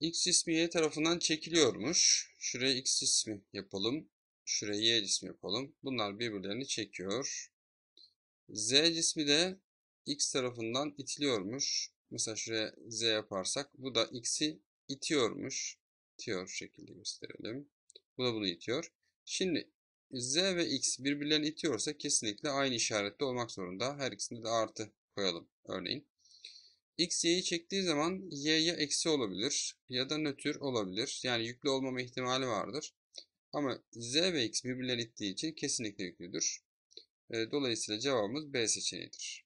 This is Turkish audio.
X ismi Y tarafından çekiliyormuş. Şuraya X ismi yapalım. Şuraya Y ismi yapalım. Bunlar birbirlerini çekiyor. Z ismi de X tarafından itiliyormuş. Mesela şuraya Z yaparsak bu da X'i itiyormuş. İtiyor şekilde gösterelim. Bu da bunu itiyor. Şimdi Z ve X birbirlerini itiyorsa kesinlikle aynı işaretli olmak zorunda. Her ikisinde de artı koyalım örneğin. X y'yi çektiği zaman y ya eksi olabilir ya da nötr olabilir. Yani yüklü olmama ihtimali vardır. Ama z ve x birbirlerine ittiği için kesinlikle yüklüdür. E, dolayısıyla cevabımız B seçeneğidir.